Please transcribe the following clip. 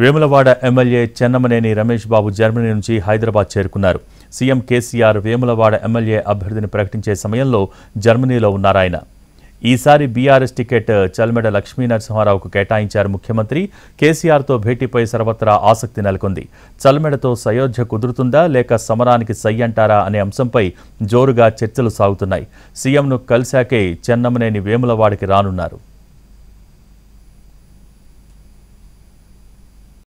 Vemulawada MLA Chennamaneni Ramesh Babu Germany నుంచి హైదరాబాద్ చేరుకున్నారు CM KCR Vemulawada MLA అభ్యర్థిని ప్రకటించే సమయంలో జర్మనీలో ఉన్నారాయన ఈసారి బీఆర్ఎస్ టికెట్ చల్మెడ లక్ష్మీనరసింహారావుకు కేటాయించారు ముఖ్యమంత్రి కేసీఆర్తో భేటీపై సర్వత్రా ఆసక్తి నెలకొంది చల్మెడతో సయోధ్య కుదురుతుందా లేక సమరానికి సై అంటారా అనే అంశంపై జోరుగా చర్చలు సాగుతున్నాయి సీఎంను కలిశాకే చెన్నమనేని వేములవాడికి రానున్నారు